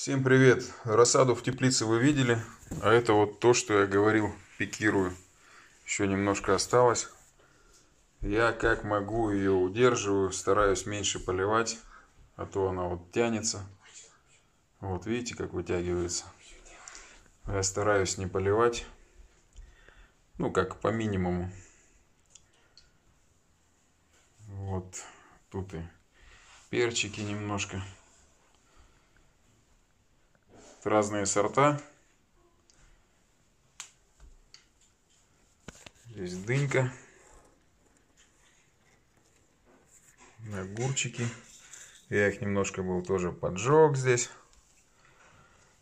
Всем привет! Рассаду в теплице вы видели, а это вот то, что я говорил, пикирую. Еще немножко осталось. Я как могу ее удерживаю, стараюсь меньше поливать, а то она вот тянется. Вот видите, как вытягивается. Я стараюсь не поливать, ну как по минимуму. Вот тут и перчики немножко разные сорта. Здесь дынька. Огурчики. Я их немножко был тоже поджег здесь.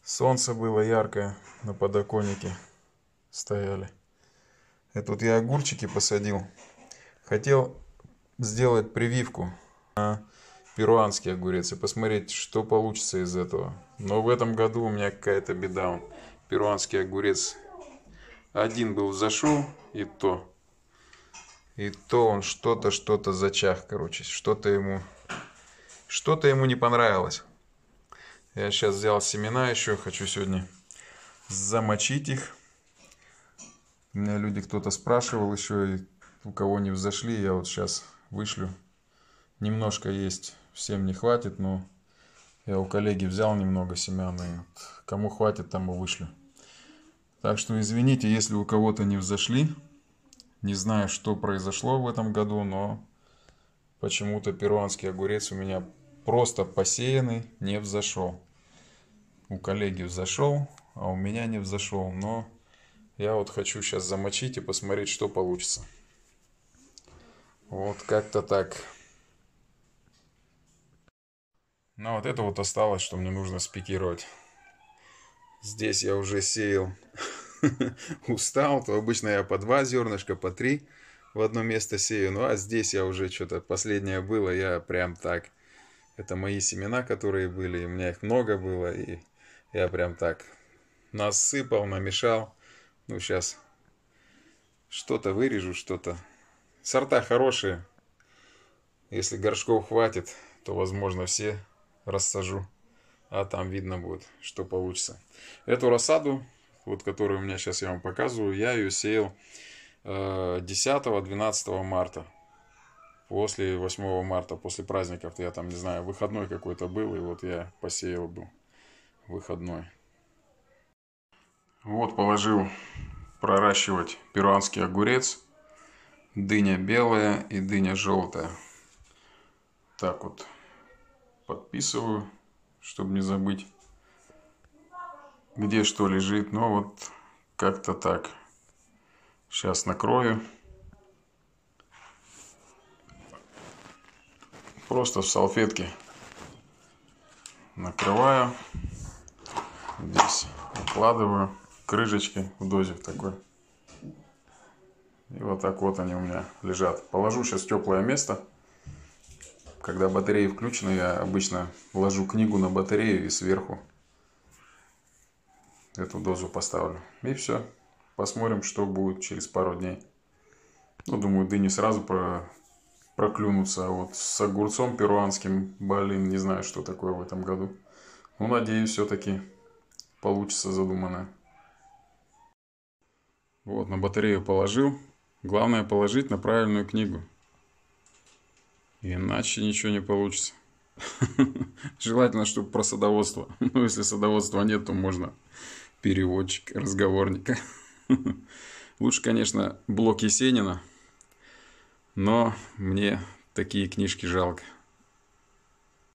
Солнце было яркое, на подоконнике стояли. И тут я огурчики посадил. Хотел сделать прививку. А перуанский огурец и посмотреть, что получится из этого. Но в этом году у меня какая-то беда. Перуанский огурец один был зашел, и то. И то он что-то, что-то зачах, короче. Что-то ему, что-то ему не понравилось. Я сейчас взял семена еще, хочу сегодня замочить их. У меня люди кто-то спрашивал еще, и у кого не взошли, я вот сейчас вышлю Немножко есть, всем не хватит, но я у коллеги взял немного семян, и кому хватит, тому вышлю. Так что извините, если у кого-то не взошли. Не знаю, что произошло в этом году, но почему-то перуанский огурец у меня просто посеянный не взошел. У коллеги взошел, а у меня не взошел. Но я вот хочу сейчас замочить и посмотреть, что получится. Вот как-то так. Но ну, вот это вот осталось, что мне нужно спикировать. Здесь я уже сеял. Устал, то обычно я по два зернышка, по три в одно место сею. Ну а здесь я уже что-то последнее было, я прям так. Это мои семена, которые были, у меня их много было, и я прям так насыпал, намешал. Ну сейчас что-то вырежу, что-то. Сорта хорошие. Если горшков хватит, то возможно все рассажу, а там видно будет, что получится. Эту рассаду, вот которую у меня сейчас я вам показываю, я ее сеял 10-12 э, марта. После 8 марта, после праздников, я там, не знаю, выходной какой-то был, и вот я посеял был выходной. Вот положил проращивать перуанский огурец. Дыня белая и дыня желтая. Так вот подписываю, чтобы не забыть, где что лежит. Но ну вот как-то так. Сейчас накрою. Просто в салфетке накрываю. Здесь укладываю крышечки в дозик такой. И вот так вот они у меня лежат. Положу сейчас в теплое место когда батарея включена, я обычно ложу книгу на батарею и сверху эту дозу поставлю. И все. Посмотрим, что будет через пару дней. Ну, думаю, дыни сразу про... проклюнутся. А вот с огурцом перуанским, блин, не знаю, что такое в этом году. Ну, надеюсь, все-таки получится задуманное. Вот, на батарею положил. Главное положить на правильную книгу. Иначе ничего не получится. Желательно, чтобы про садоводство. Но ну, если садоводства нет, то можно переводчик, разговорника. Лучше, конечно, блок Есенина, но мне такие книжки жалко.